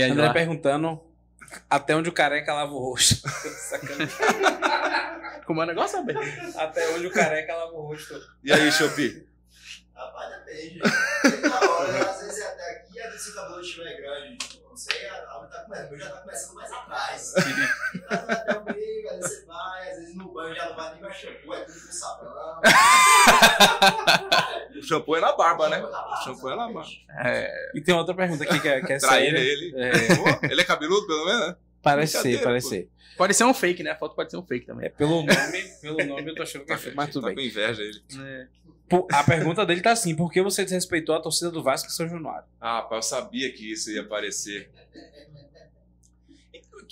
André perguntando até onde o careca lava o rosto. Como é o negócio, sabe? Até onde o careca lava o rosto. E aí, Chopi? Rapaz, depende. Na hora, né? às vezes é até aqui, às vezes o cabelo estiver é grande. Então, tipo, não sei, a aula tá já tá começando mais atrás. até o meio, às vezes você vai, às vezes no banho já não vai nem mais shampoo, é tudo com sabão. shampoo é na barba, né? O shampoo é na barba. É... E tem outra pergunta aqui que é, que é séria. ele. É... Pô, ele é cabeludo, pelo menos, né? Parece ser, parece ser. Pode ser um fake, né? A foto pode ser um fake também. É, pelo nome, pelo nome eu tô achando que é tá fake, mas tudo tá bem. com inveja ele. É. a pergunta dele tá assim, por que você desrespeitou a torcida do Vasco e São Januário? Ah, rapaz, eu sabia que isso ia aparecer.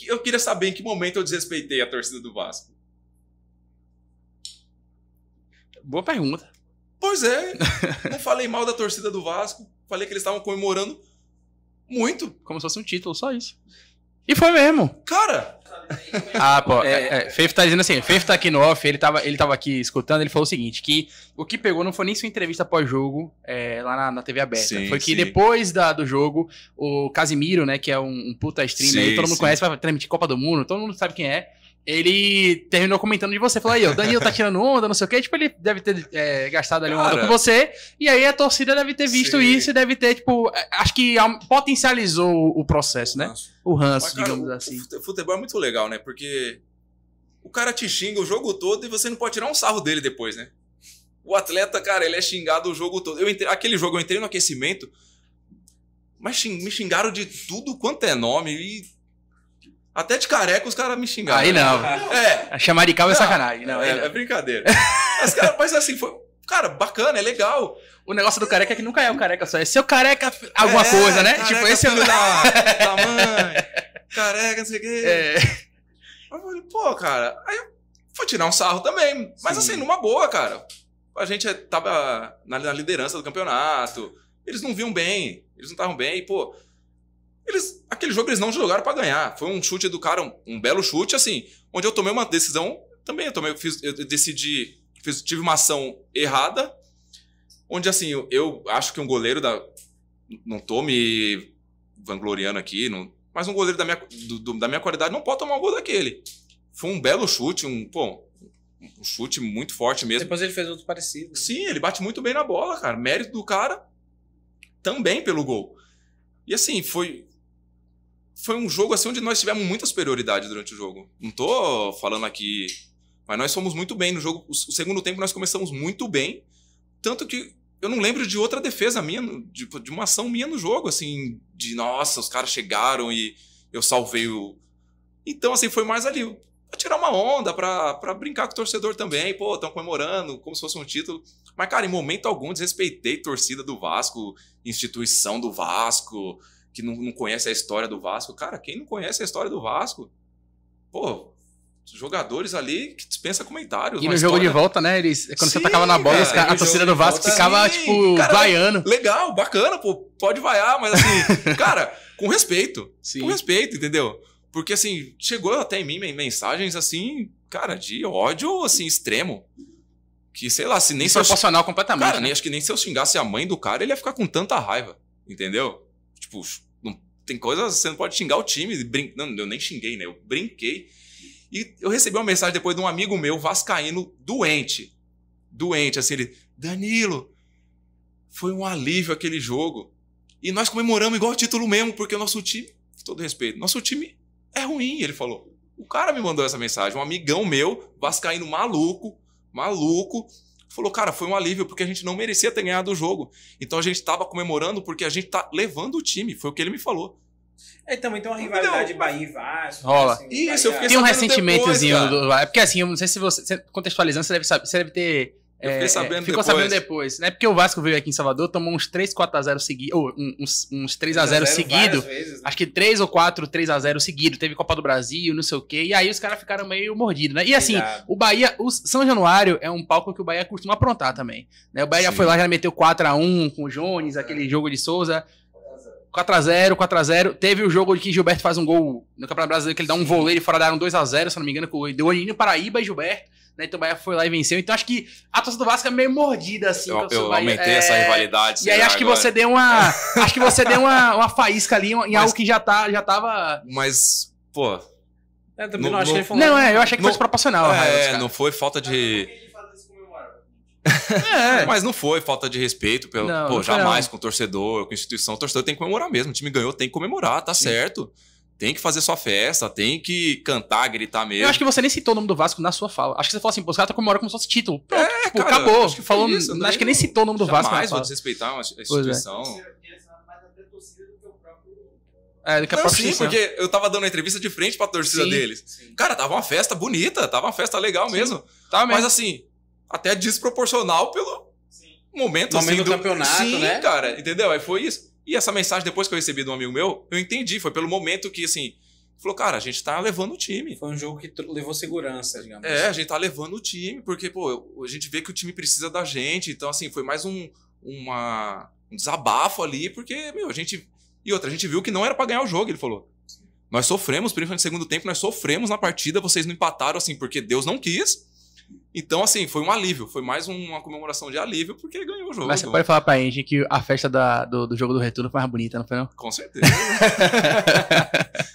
Eu queria saber em que momento eu desrespeitei a torcida do Vasco. Boa pergunta. Pois é. não falei mal da torcida do Vasco. Falei que eles estavam comemorando muito. Como se fosse um título, só isso. E foi mesmo. Cara! Ah, pô, é, é, Feif tá dizendo assim, Feif tá aqui no off, ele tava, ele tava aqui escutando, ele falou o seguinte, que o que pegou não foi nem sua entrevista pós-jogo é, lá na, na, TV aberta, sim, foi que sim. depois da, do jogo, o Casimiro, né, que é um, um puta streamer, sim, aí, todo mundo conhece, vai transmitir Copa do Mundo, todo mundo sabe quem é, ele terminou comentando de você. Falou aí, o Danilo tá tirando onda, não sei o quê. Tipo, ele deve ter é, gastado ali uma onda com você. E aí a torcida deve ter visto sim. isso e deve ter, tipo, é, acho que potencializou o processo, né? O ranço, Mas, digamos assim. O futebol é muito legal, né? Porque o cara te xinga o jogo todo e você não pode tirar um sarro dele depois, né? O atleta, cara, ele é xingado o jogo todo. Eu Aquele jogo eu entrei no aquecimento, mas xing... me xingaram de tudo quanto é nome e até de careca os caras me xingaram. Aí não. É. é chamar de calvo é sacanagem. Não, é, é brincadeira. mas, cara, mas assim, foi. Cara, bacana, é legal. O negócio do careca é que nunca é o careca só. É seu careca alguma é, coisa, né? tipo, esse é o. Da, da mãe. Careca, não sei o quê. É. Eu falei, pô, cara. Aí eu fui tirar um sarro também. Mas assim, Sim. assim, numa boa, cara. A gente é, tava na, na liderança do campeonato. Eles não viam bem. Eles não estavam bem. E, pô, eles, aquele jogo eles não jogaram para ganhar. Foi um chute do cara, um, um, belo chute, assim, onde eu tomei uma decisão também. Eu tomei, eu, fiz, eu decidi, fiz, tive uma ação errada, onde assim, eu, eu, acho que um goleiro da. Não tô me vangloriando aqui, não, mas um goleiro da minha, do, do, da minha qualidade não pode tomar um gol daquele. Foi um belo chute, um. Pô, um chute muito forte mesmo. Depois ele fez outro parecido. Sim, ele bate muito bem na bola, cara. Mérito do cara também pelo gol. E assim, foi, foi um jogo assim onde nós tivemos muita superioridade durante o jogo. Não tô falando aqui, mas nós fomos muito bem no jogo. O segundo tempo nós começamos muito bem, tanto que eu não lembro de outra defesa minha, de, de uma ação minha no jogo, assim, de nossa, os caras chegaram e eu salvei o. Então, assim, foi mais ali, pra tirar uma onda, pra, pra brincar com o torcedor também, pô, estão comemorando, como se fosse um título. Mas, cara, em momento algum desrespeitei torcida do Vasco, instituição do Vasco que não, não conhece a história do Vasco. Cara, quem não conhece a história do Vasco? Pô, jogadores ali que dispensa comentários. E no jogo história... de volta, né? Eles, quando sim, você tacava na bola, cara, cara, a torcida do Vasco volta, ficava, sim, tipo, cara, vaiando. Legal, bacana, pô, pode vaiar, mas assim, cara, com respeito. Sim. Com respeito, entendeu? Porque assim, chegou até em mim mensagens assim, cara, de ódio assim, extremo. Que, sei lá, se nem se eu. completamente. Cara, né? nem, acho que nem se eu xingasse a mãe do cara, ele ia ficar com tanta raiva. Entendeu? Tipo, não, tem coisas, você não pode xingar o time. Brin... Não, eu nem xinguei, né? Eu brinquei. E eu recebi uma mensagem depois de um amigo meu, vascaíno, doente. Doente, assim, ele... Danilo, foi um alívio aquele jogo. E nós comemoramos igual título mesmo, porque o nosso time... Todo respeito, nosso time é ruim, ele falou. O cara me mandou essa mensagem, um amigão meu, vascaíno maluco, maluco, falou, cara, foi um alívio, porque a gente não merecia ter ganhado o jogo. Então a gente estava comemorando porque a gente está levando o time. Foi o que ele me falou. É, então, então a então, rivalidade Bahia e Vasco. Rola. Assim, Isso, eu fiquei Tem um ressentimentozinho. Depois, do, é porque assim, eu não sei se você. Contextualizando, você deve saber. Você deve ter eu fiquei é, é, sabendo é, ficou sabendo depois, né? Porque o Vasco veio aqui em Salvador, tomou uns 3, 4 a 0 seguido, ou uns, uns 3 a 0, 0 seguido. Vezes, né? Acho que 3 ou 4, 3 a 0 seguido. Teve Copa do Brasil, não sei o quê. E aí os caras ficaram meio mordidos, né? E assim, Cuidado. o Bahia, o São Januário é um palco que o Bahia costuma aprontar também. Né? O Bahia já foi lá, já meteu 4 a 1 com o Jones, é. aquele jogo de Souza. 4x0, 4x0. Teve o jogo de que Gilberto faz um gol no Campeonato Brasileiro, que ele dá um voleio fora da área, um 2x0, se não me engano, com o Deu Olhinho Paraíba e Gilberto né? Então o Bahia foi lá e venceu. Então acho que a torcida do Vasco é meio mordida, assim. Eu, eu aumentei é... essa rivalidade. E aí acho que, que você deu uma. acho que você deu uma, faísca ali em mas, algo que já, tá, já tava. Mas, pô. Eu também no, não, acho no, que ele falou. Não, é, eu achei que no, foi desproporcional. É, não foi falta de. É, é. Mas não foi falta de respeito pelo, não, pô, não jamais não. com o torcedor, com a instituição. O torcedor tem que comemorar mesmo. O time ganhou, tem que comemorar, tá Sim. certo tem que fazer sua festa, tem que cantar, gritar mesmo. Eu acho que você nem citou o nome do Vasco na sua fala. Acho que você falou assim, pô, os caras tá comemorando como se fosse título. É, Pronto, é, tipo, cara, acabou. Acho que, falou, isso, acho que né? nem citou o nome do jamais Vasco. Jamais vou desrespeitar uma é. instituição. É, não, sim, né? porque eu tava dando uma entrevista de frente pra torcida sim, deles. Sim. Cara, tava uma festa bonita, tava uma festa legal sim, mesmo. Tá. mesmo. Mas assim, até desproporcional pelo momento, momento assim, do, do campeonato, sim, né? cara, entendeu? Aí foi isso. E essa mensagem, depois que eu recebi de um amigo meu, eu entendi. Foi pelo momento que, assim, falou, cara, a gente tá levando o time. Foi um jogo que levou segurança, digamos. É, assim. a gente tá levando o time, porque, pô, a gente vê que o time precisa da gente. Então, assim, foi mais um, uma, um desabafo ali, porque, meu, a gente. E outra, a gente viu que não era para ganhar o jogo, ele falou. Nós sofremos, principalmente no segundo tempo, nós sofremos na partida, vocês não empataram, assim, porque Deus não quis. Então, assim, foi um alívio. Foi mais uma comemoração de alívio, porque ele ganhou o jogo. Mas você né? pode falar pra gente que a festa da, do, do, jogo do retorno foi mais bonita, não foi não? Com certeza.